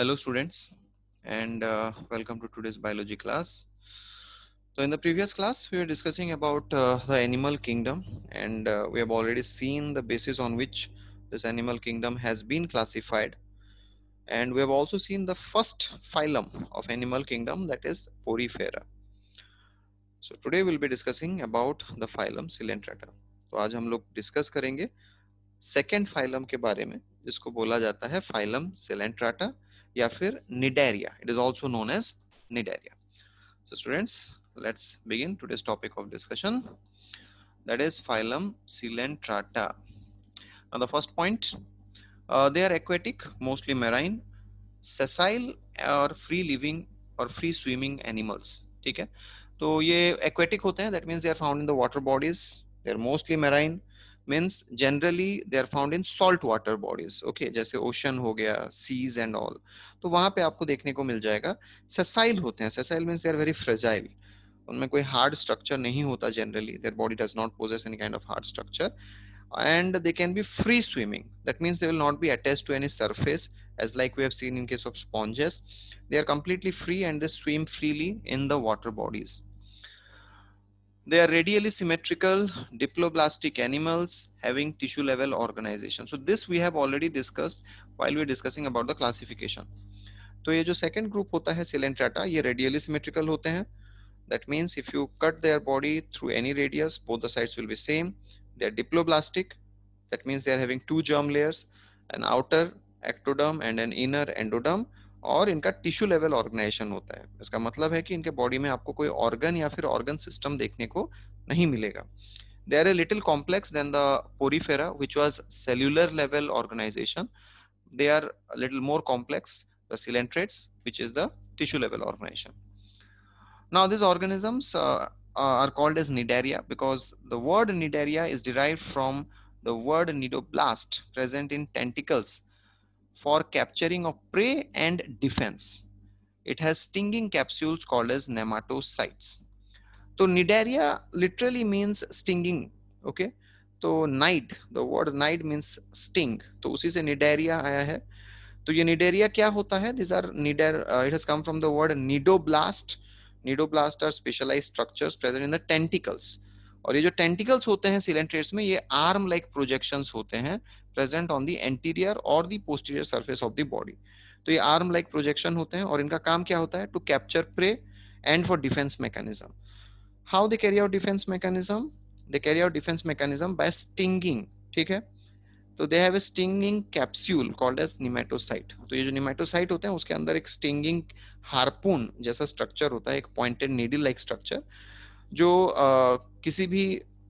Hello students and uh, welcome to today's biology class. So in the previous class we were discussing about uh, the animal kingdom and uh, we have already seen the basis on which this animal kingdom has been classified and we have also seen the first phylum of animal kingdom that is Porifera. So today we'll be discussing about the phylum Cilientrata. so आज हम लोग discuss करेंगे second phylum के बारे में जिसको बोला जाता है phylum Cylindrata. या फिर Cnidaria it is also known as Cnidaria so students let's begin today's topic of discussion that is phylum Coelenterata the first point they are aquatic mostly marine sessile और फ्री लिविंग और free swimming animals ठीक है तो ये aquatic होते हैं that means they are found in the water bodies they are mostly marine means generally they are found in salt water bodies okay जैसे ocean हो गया seas and all तो वहां पे आपको देखने को मिल जाएगा sessile होते हैं sessile means they are very fragile उनमें कोई hard structure नहीं होता generally their body does not possess any kind of hard structure and they can be free swimming that means they will not be attached to any surface as like we have seen in case of sponges they are completely free and they swim freely in the water bodies They are radially symmetrical diploblastic animals having tissue level organization. So this we have already discussed while we are discussing about the classification. तो ये जो second group होता है Coelenterata ये radially symmetrical होते हैं that means if you cut their body through any radius both the sides will be same they are diploblastic that means they are having two germ layers an outer ectoderm and an inner endoderm और इनका tissue level organisation होता है इसका मतलब है कि इनके body में आपको कोई ऑर्गन या फिर ऑर्गन सिस्टम देखने को नहीं मिलेगा they are a little complex than the Porifera which was cellular level organisation they are little more complex the coelenterates which is the tissue level organisation now this organisms are called as Cnidaria because the word Cnidaria is derive from the word cnidoblast present in tentacles for capturing of prey and defense. It has stinging capsules called as nematocytes. So तो nidaria literally means stinging. Okay. तो knide the word knide means sting तो उसी से Cnidaria आया है तो ये Cnidaria क्या होता है दिस आर निडेर it has come from the word cnidoblast cnidoblast are specialise structures present in the tentacles और ये जो टेंटिकल्स होते हैं सिलेंट्रेट्स में ये आर्म लाइक प्रोजेक्शंस होते हैं प्रेजेंट ऑन द एंटीरियर और the posterior surface of the body तो ये आर्म लाइक प्रोजेक्शन होते हैं और इनका काम क्या होता है to capture prey and for defence mechanism how they carry out defence mechanism they carry out defence mechanism by stinging ठीक है तो they have a stinging capsule called as nematocyte तो ये जो निमेटोसाइट होते हैं उसके अंदर एक स्टिंगिंग हार्पून जैसा स्ट्रक्चर होता है एक पॉइंटेड नीडल लाइक स्ट्रक्चर जो uh, किसी भी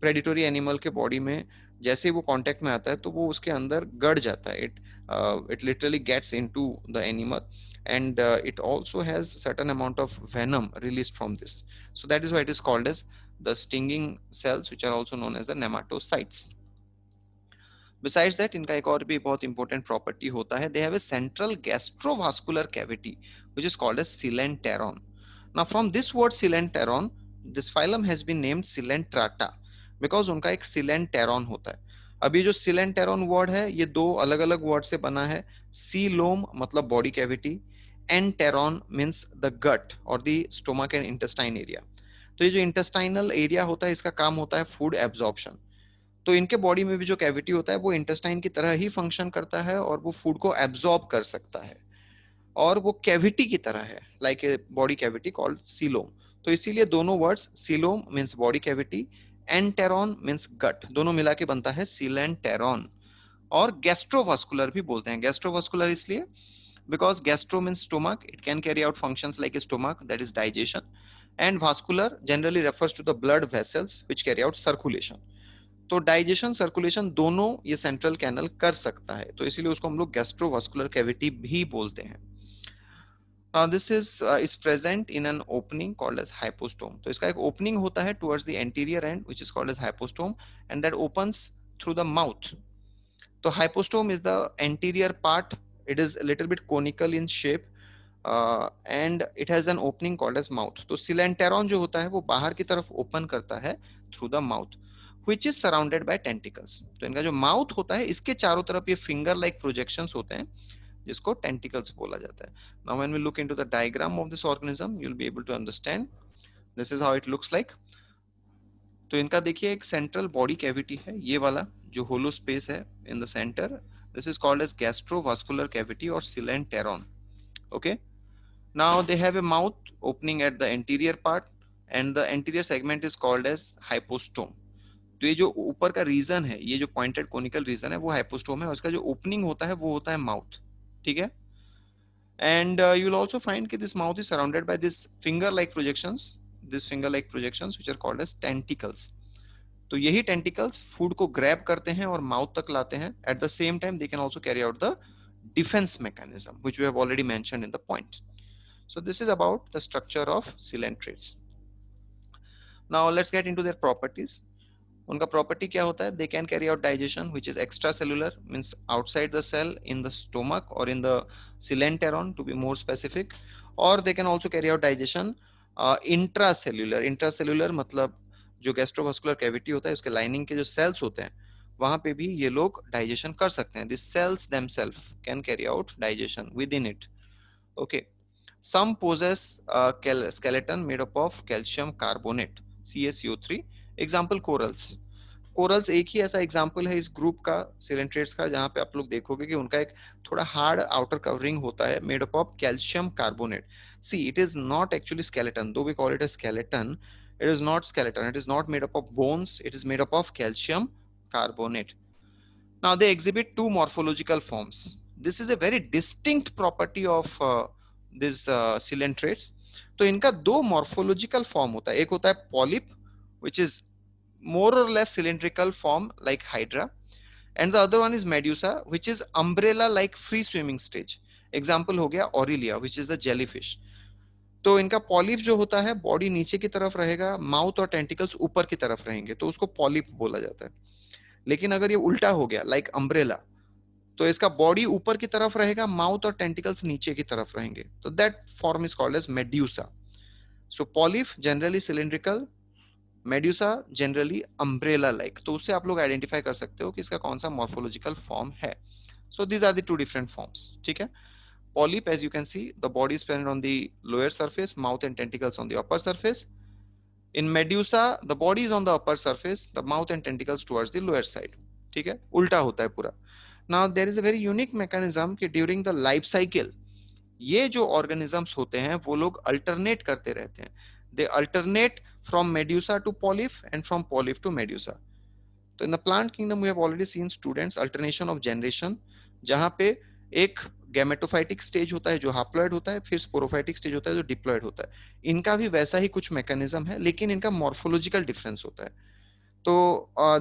प्रेडिटोरी एनिमल के बॉडी में जैसे वो कॉन्टेक्ट में आता है तो वो उसके अंदर गड़ जाता है it it literally gets in to the animal and it also has certain amount of venom release from this so that is what is called as the stinging cells which are also known as the nematocytes besides इनका एक और भी बहुत important property होता है they have a central gastrovascular cavity which is called as coelenteron ना from this word coelenteron this phylum has been named Coelenterata because उनका एक सिलेंटेरॉन होता है अब ये जो सिलेंटेरॉन वर्ड है ये दो अलग अलग वर्ड से बना है सीलोम मतलब body cavity and teron means the gut और the stomach and intestine area तो ये जो इंटेस्टाइनल एरिया होता है इसका काम होता है फूड एब्जॉर्बन तो इनके बॉडी में भी जो कैविटी होता है वो इंटेस्टाइन की तरह ही फंक्शन करता है और वो फूड को एब्जॉर्ब कर सकता है और वो कैविटी की तरह है like a body cavity called coelom तो इसीलिए दोनों words coelom means body cavity enteron means gut दोनों मिला के बनता है सीलेंटेरॉन और गैस्ट्रोवास्कुलर भी बोलते हैं गैस्ट्रोवास्कुलर इसलिए because gastro means stomach it can carry out function like stomach that is digestion and vascular generally refers to the blood vessels which carry out circulation तो डाइजेशन सर्कुलेशन दोनों ये सेंट्रल कैनल कर सकता है तो इसीलिए उसको हम लोग गैस्ट्रोवास्कुलर कैविटी भी बोलते हैं this is its present in an opening called as hypostome तो इसका एक ओपनिंग होता है towards the anterior end which is called as hypostome and that opens through the mouth तो hypostome is the anterior part it is a little bit conical in shape uh, and it has an opening called as mouth तो सिलेंटेरॉन जो होता है वो बाहर की तरफ open करता है through the mouth which is surrounded by tentacles तो इनका जो माउथ होता है इसके चारों तरफ ये फिंगर लाइक प्रोजेक्शंस होते हैं जिसको टेंटिकल्स बोला जाता है now when we look into the diagram of this organism you will be able to understand this is how it looks like तो इनका देखिए एक सेंट्रल बॉडी कैविटी है ये वाला जो होलो स्पेस है in the centre this is called as gastrovascular cavity or cylindron okay now they have a mouth opening at the anterior part and the anterior segment is called as hypostome तो ये जो ऊपर का reason है ये जो pointed conical reason है वो हाइपोस्टोम है उसका जो ओपनिंग होता है वो होता है माउथ ठीक है and you will also find कि this mouth is surrounded by this finger like projection this finger like projection which are called as tentacles तो यही टेंटिकल्स फूड को ग्रैप करते हैं और माउथ तक लाते हैं at the same time they can also carry out the defence mechanism which you have already mention in the point so this is about the structure of coelenterates now let's get in to their properties उनका property क्या होता है they can carry out digestion which is extra cellular means outside the cell in the stomach और in the coelenteron to be more specific और दे can also carry out digestion intra cellular intra cellular मतलब जो gastrovascular cavity होता है उसके lining के जो sales होते हैं वहां पे भी ये लोग डाइजेशन कर सकते हैं this cells them can carry out digestion within it okay some possess skeleton made up of calcium carbonate C S U three example corals corals एक ही ऐसा एग्जाम्पल है इस ग्रुप का सिलेंट्रेट्स का जहाँ पे आप लोग देखोगे कि उनका एक थोड़ा हार्ड आउटर कवरिंग होता है made up of calcium carbonate see it is not actually skeleton though we call it a skeleton it is not skeleton it is not made up of bones it is made up of calcium carbonate now they exhibit two morphological forms this is a very distinct property of this coelenterates तो इनका दो morphological form होता है एक होता है polyp which is more or less cylindrical form like Hydra. And the other one is Medusa, which is umbrella-like free swimming stage. example ho gaya aurelia which is the jellyfish तो इनका polyp जो होता है body नीचे की तरफ रहेगा mouth और टेंटिकल्स ऊपर की तरफ रहेंगे तो उसको पॉलिप बोला जाता है लेकिन अगर ये उल्टा हो गया लाइक like अम्ब्रेला तो इसका बॉडी ऊपर की तरफ रहेगा माउथ और टेंटिकल्स नीचे की तरफ रहेंगे तो that form is called as medusa so polyp generally cylindrical medusa generally umbrella like तो उससे आप लोग आइडेंटिफाई कर सकते हो कि इसका कौन सा मॉर्फोलॉजिकल फॉर्म है so these are the different forms ठीक है polyp as you can see the body spend on the lower surface mouth and tentacles on the upper surface in medusa the body is on the upper surface the mouth and tentacles towards the lower side ठीक है उल्टा होता है पूरा now there is a very unique mechanism कि during the life cycle ये जो organisms होते हैं वो लोग अल्टरनेट करते रहते हैं they alternate from medusa to polyp and from polyp to medusa तो in the plant kingdom we have already seen students alternation of generation जहां पे एक गैमेटोफाइटिक स्टेज होता है जो हाप्लॉइड होता है फिर स्पोरोफाइटिक स्टेज होता है जो डिप्लॉइड होता है इनका भी वैसा ही कुछ मैकेनिज्म है लेकिन इनका मॉर्फोलॉजिकल डिफरेंस होता है तो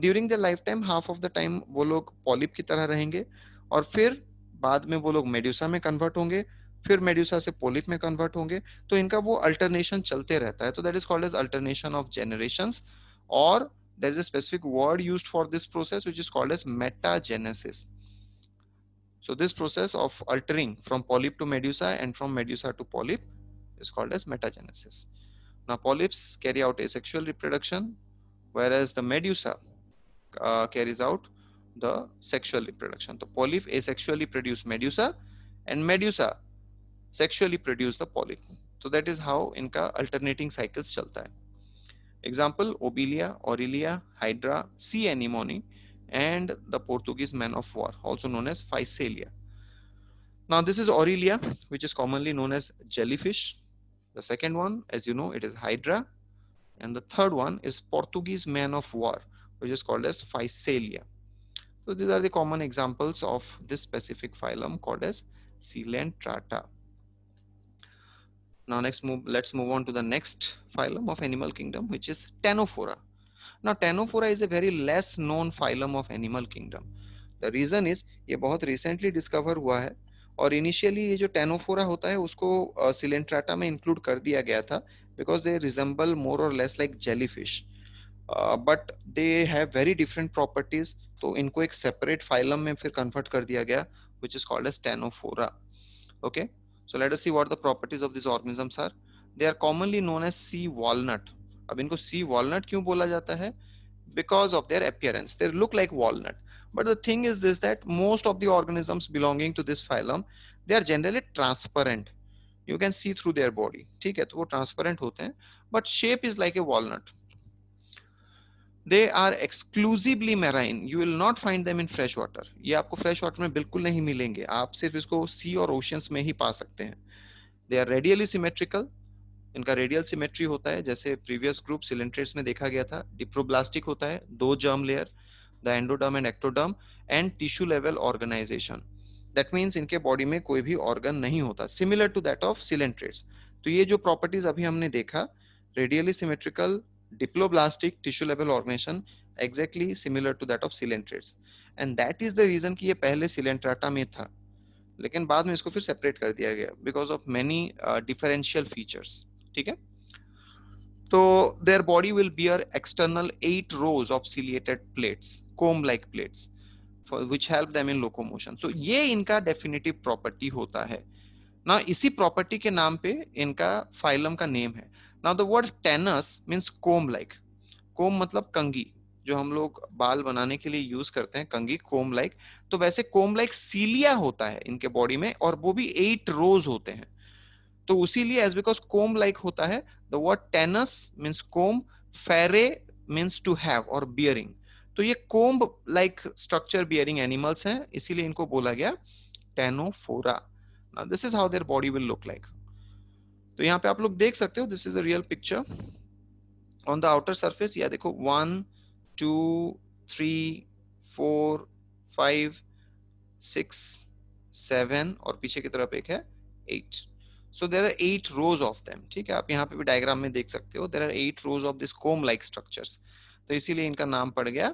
during the lifetime half of the time वो लोग पॉलिप की तरह रहेंगे और फिर बाद में वो लोग मेड्यूसा में कन्वर्ट होंगे फिर मेड्यूसा से पोलिप में कन्वर्ट होंगे तो इनका वो अल्टरनेशन चलते रहता है तो that is called as alternation of generation और there is a specific word used for this process which is called as metagenesis so this process of altering from polyp to medusa and from medusa to polyp is called as metagenesis now polyps carry out asexual reproduction whereas the medusa uh, carries out the sexual reproduction so polyp asexually produce medusa and medusa sexually produce the polyp. So that is how इनका alternating cycles चलता है. Example Obelia, Aurelia, Hydra, sea anemone, and the Portuguese man of war, also known as Physalia. Now this is Aurelia, which is commonly known as jellyfish. The second one, as you know, it is Hydra, and the third one is Portuguese man of war, which is called as Physalia. So these are the common examples of this specific phylum called as Coelentrata. now next move let's move on to the next phylum of animal kingdom which is tenophora Now tenophora is a very less known phylum of animal kingdom. The reason is ye bahut recently discover hua hai aur initially ye jo tenophora hota hai usko coelenterata uh, mein include kar diya gaya tha because they resemble more or less like jellyfish. Uh, but they have very different properties तो इनको एक separate phylum में फिर convert कर दिया गया which is called as Tanophora. Okay. So let us see what the properties of these organisms are. They are commonly known as sea walnut. अब इनको sea walnut क्यों बोला जाता है? Because of their appearance, they look like walnut. But the thing is this that most of the organisms belonging to this phylum, they are generally transparent. You can see through their body. ठीक है तो वो transparent होते हैं. But shape is like a walnut. They are exclusively marine you will not find them in fresh water ये आपको fresh water में बिल्कुल नहीं मिलेंगे आप सिर्फ इसको सी और ओशंस में ही पा सकते हैं दे आर रेडियली सिमेट्रिकल इनका रेडियल सिमेट्री होता है जैसे प्रीवियस ग्रुप सिलेंट्रेट्स में देखा गया था डिप्रोब्लास्टिक होता है दो germ layer the endoderm and ectoderm and tissue level organization that means इनके बॉडी में कोई भी ऑर्गन नहीं होता similar to that of coelenterates तो ये जो प्रॉपर्टीज अभी हमने देखा radially symmetrical diploblastic tissue level organization exactly similar to that of coelenterates and that is the reason कि ये पहले सिलेंट्राटा में था लेकिन बाद में इसको फिर सेपरेट कर दिया गया because of many differential features ठीक है तो their body will bear external eight rows of ciliated plates comb like plates which help them in locomotion so ये इनका डेफिनेटिव प्रॉपर्टी होता है ना इसी प्रॉपर्टी के नाम पे इनका फाइलम का नेम है now the word ctenos means comb like comb मतलब कंगी जो हम लोग बाल बनाने के लिए यूज करते हैं कंगी कोम लाइक तो वैसे कोम लाइक सीलिया होता है इनके बॉडी में और वो भी एट रोज होते हैं तो उसीलिए एज बिकॉज कोम लाइक होता है the word ctenos means comb phore means to have और बियरिंग तो ये comb like structure bearing animals हैं इसीलिए इनको बोला गया ctenophora this is how their body will look like तो यहाँ पे आप लोग देख सकते हो this is a real picture on the outer surface या देखो one two three four five six seven और पीछे की तरफ एक है eight so there are eight rows of them ठीक है आप यहाँ पे भी डायग्राम में देख सकते हो there are eight rows of this comb like structure तो इसीलिए इनका नाम पड़ गया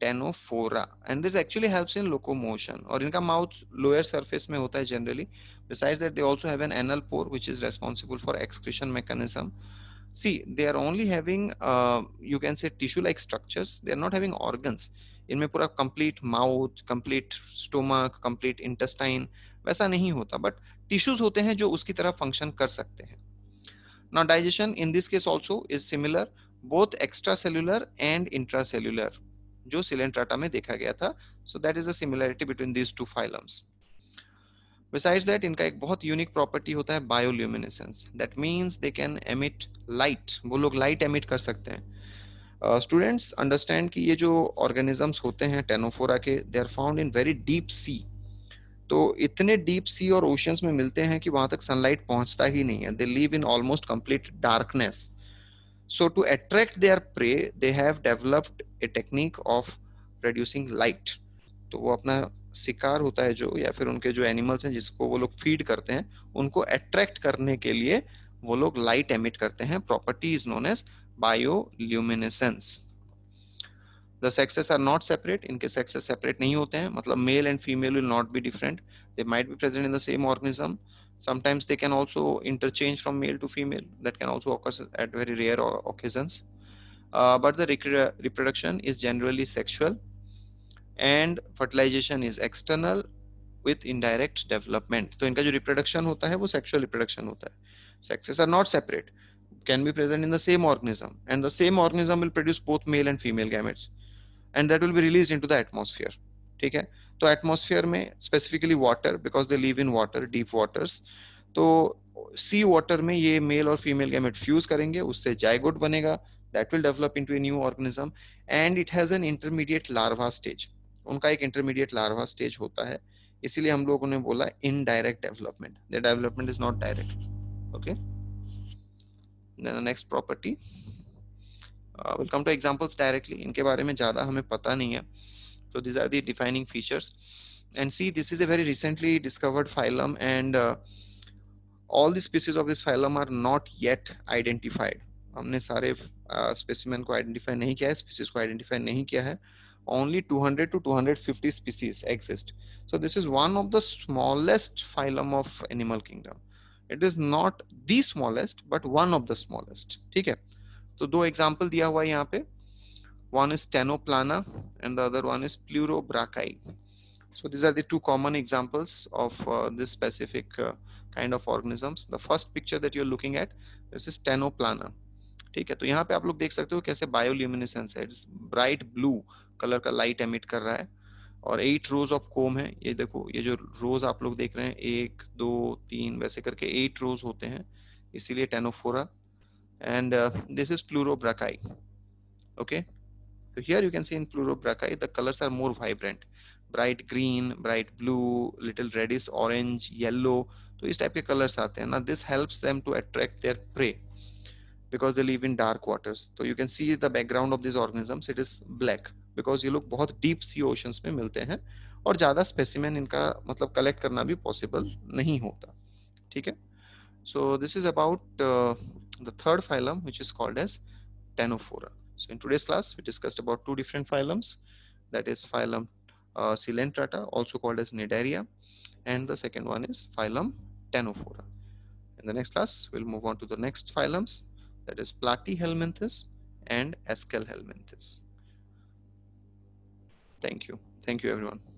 ctenophora and this actually helps in locomotion और इनका माउथ लोअर सरफेस में होता है generally besides that they also have an anal pore which is responsible for excretion mechanism see they are only having you can say tissue like structures they are not having organs इनमें पूरा complete mouth complete stomach complete intestine वैसा नहीं होता but tissues होते हैं जो उसकी तरह फंक्शन कर सकते हैं now digestion in this case also is similar both extracellular and intracellular जो सिलेंट्राटा में देखा गया था so that is similarity between these two phylums besides that इनका एक बहुत यूनिक प्रॉपर्टी होता है bioluminescence that means they can emit light वो लोग लाइट एमिट कर सकते हैं स्टूडेंट्स uh, अंडरस्टैंड कि ये जो ऑर्गेनिजम्स होते हैं टेनोफोरा के they are found in very deep sea तो इतने डीप सी और ओशंस में मिलते हैं कि वहां तक सनलाइट पहुंचता ही नहीं है they live in almost complete darkness So to attract their prey, they have developed a technique of producing light. तो वो अपना शिकार होता है जो या फिर उनके जो एनिमल्स हैं जिसको वो लोग फीड करते हैं उनको अट्रैक्ट करने के लिए वो लोग लाइट एमिट करते हैं property is known as bioluminescence the sexes are not separate इनके सेक्सेस सेपरेट नहीं होते हैं मतलब male and female will not be different they might be present in the same organism sometimes they can also interchange from male to female that can also occur at very rare occasions uh, but the rec- reproduction is generally sexual and fertilization is external with indirect development So, इनका जो reproduction होता है वो sexual reproduction होता है sexes are not separate can be present in the same organism and the same organism will produce both male and female gametes and that will be released into the atmosphere ठीक है तो atmosphere में specifically water because they live in water deep waters तो sea water में ये mail और female gamete fuse करेंगे उससे जायगोट बनेगा that will develop into a new organism and it has an intermediate larva stage उनका एक इंटरमीडिएट लार्वा स्टेज होता है इसीलिए हम लोगों ने बोला indirect development the development is not direct okay next property welcome to examples directly इनके बारे में ज्यादा हमें पता नहीं है So these are the defining features. And see, this is a very recently discovered phylum and uh, all the species of this phylum are not yet identified. हमने सारे स्पेसिमेन uh, को आइडेंटिफाई नहीं किया है स्पीसीज को identify नहीं किया है only 200 to 250 species exist. So this is one of the smallest phylum of animal kingdom. It is not the smallest, but one of the smallest. ठीक है? तो दो example दिया हुआ है यहाँ पे One is tenoplana and the other one is Pleurobrachii. So these are the two common examples of uh, this specific uh, kind of organisms. The first picture that you are looking at, this is tenoplana ठीक है तो यहाँ पे आप लोग देख सकते हो कैसे बायोल्यूमिनेसेंस है इट्स ब्राइट ब्लू कलर का लाइट एमिट कर रहा है और एट रोज ऑफ कोम है ये देखो ये जो रोज आप लोग देख रहे हैं एक दो तीन वैसे करके एट रोज होते हैं इसीलिए ctenophora and this is pleurobrachia okay So तो here you can see in Pleurobrachiae, the colors are more vibrant. Bright green, bright blue, little reddish orange, yellow. तो इस टाइप के कलर्स आते हैं ना this helps them to attract their prey because they live in dark waters तो you can see the background of this organisms it is black because ये लोग बहुत डीप सी ओशंस में मिलते हैं और ज़्यादा स्पेसिमेन इनका मतलब कलेक्ट करना भी पॉसिबल नहीं होता ठीक है so this is about the third phylum which is called as ctenophora So in today's class, we discussed about two different phylums, that is phylum uh, also called as Nidaria, and the second one is phylum Tenophora. In the next class, we'll move on to the next phylums, that is Platyhelminthes and Ascalhelminthes. Thank you. Thank you, everyone.